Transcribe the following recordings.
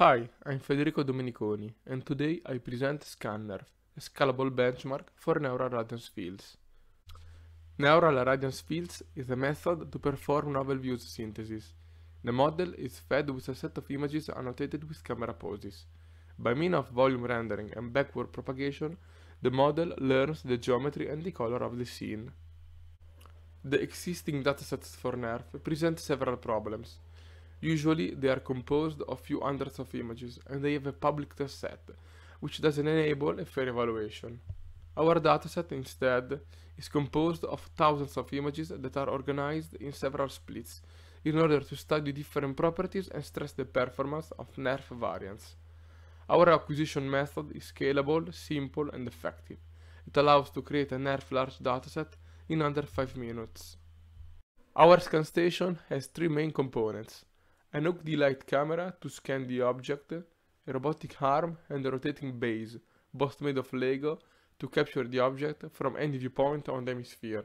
Hi, I'm Federico Domeniconi, and today I present Scanner, a scalable benchmark for neural radiance fields. Neural radiance fields is a method to perform novel views synthesis. The model is fed with a set of images annotated with camera poses. By means of volume rendering and backward propagation, the model learns the geometry and the color of the scene. The existing datasets for NERF present several problems. Usually they are composed of few hundreds of images and they have a public test set, which doesn't enable a fair evaluation. Our dataset instead is composed of thousands of images that are organized in several splits in order to study different properties and stress the performance of NERF variants. Our acquisition method is scalable, simple and effective. It allows to create a NERF large dataset in under 5 minutes. Our scan station has three main components an Oak light camera to scan the object, a robotic arm and a rotating base, both made of Lego, to capture the object from any viewpoint on the hemisphere,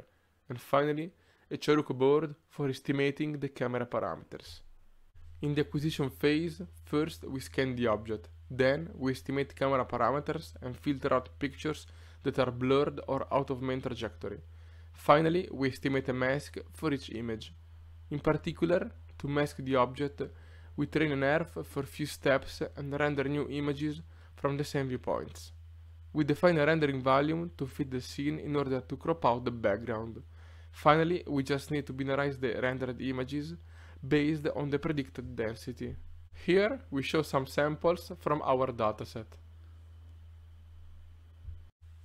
and finally, a Cheruk board for estimating the camera parameters. In the acquisition phase, first we scan the object, then we estimate camera parameters and filter out pictures that are blurred or out of main trajectory. Finally, we estimate a mask for each image. In particular, to mask the object, we train an Earth for few steps and render new images from the same viewpoints. We define a rendering volume to fit the scene in order to crop out the background. Finally, we just need to binarize the rendered images based on the predicted density. Here we show some samples from our dataset.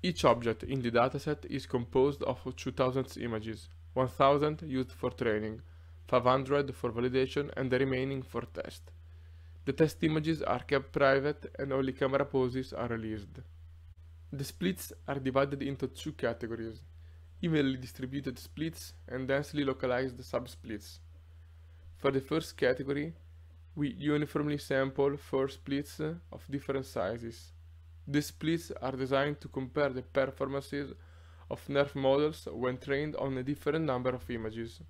Each object in the dataset is composed of 2000 images, 1000 used for training, 500 for validation and the remaining for test. The test images are kept private and only camera poses are released. The splits are divided into two categories, evenly distributed splits and densely localized subsplits. For the first category, we uniformly sample four splits of different sizes. These splits are designed to compare the performances of nerf models when trained on a different number of images.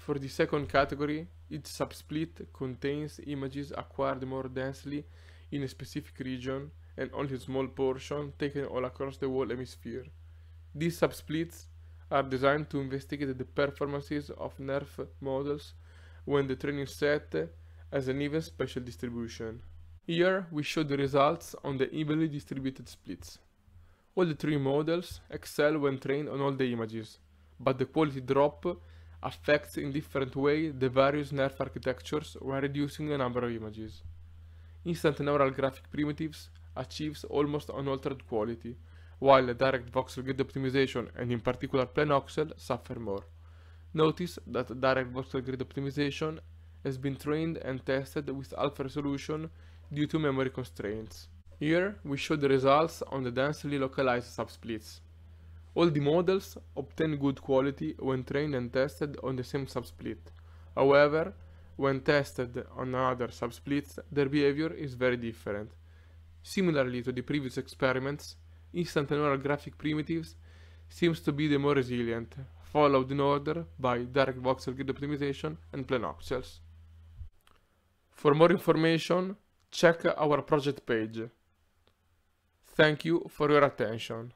For the second category, each subsplit contains images acquired more densely in a specific region and only a small portion taken all across the whole hemisphere. These subsplits are designed to investigate the performances of NERF models when the training set has an even spatial distribution. Here we show the results on the evenly distributed splits. All the three models excel when trained on all the images, but the quality drop affects in different way the various neural architectures while reducing the number of images. Instant neural graphic primitives achieves almost unaltered quality, while direct voxel grid optimization and in particular planoxel suffer more. Notice that direct voxel grid optimization has been trained and tested with alpha resolution due to memory constraints. Here we show the results on the densely localized subsplits. All the models obtain good quality when trained and tested on the same subsplit. However, when tested on other subsplits, their behavior is very different. Similarly to the previous experiments, instant neural graphic primitives seems to be the more resilient, followed in order by direct voxel grid optimization and planoxels. For more information, check our project page. Thank you for your attention.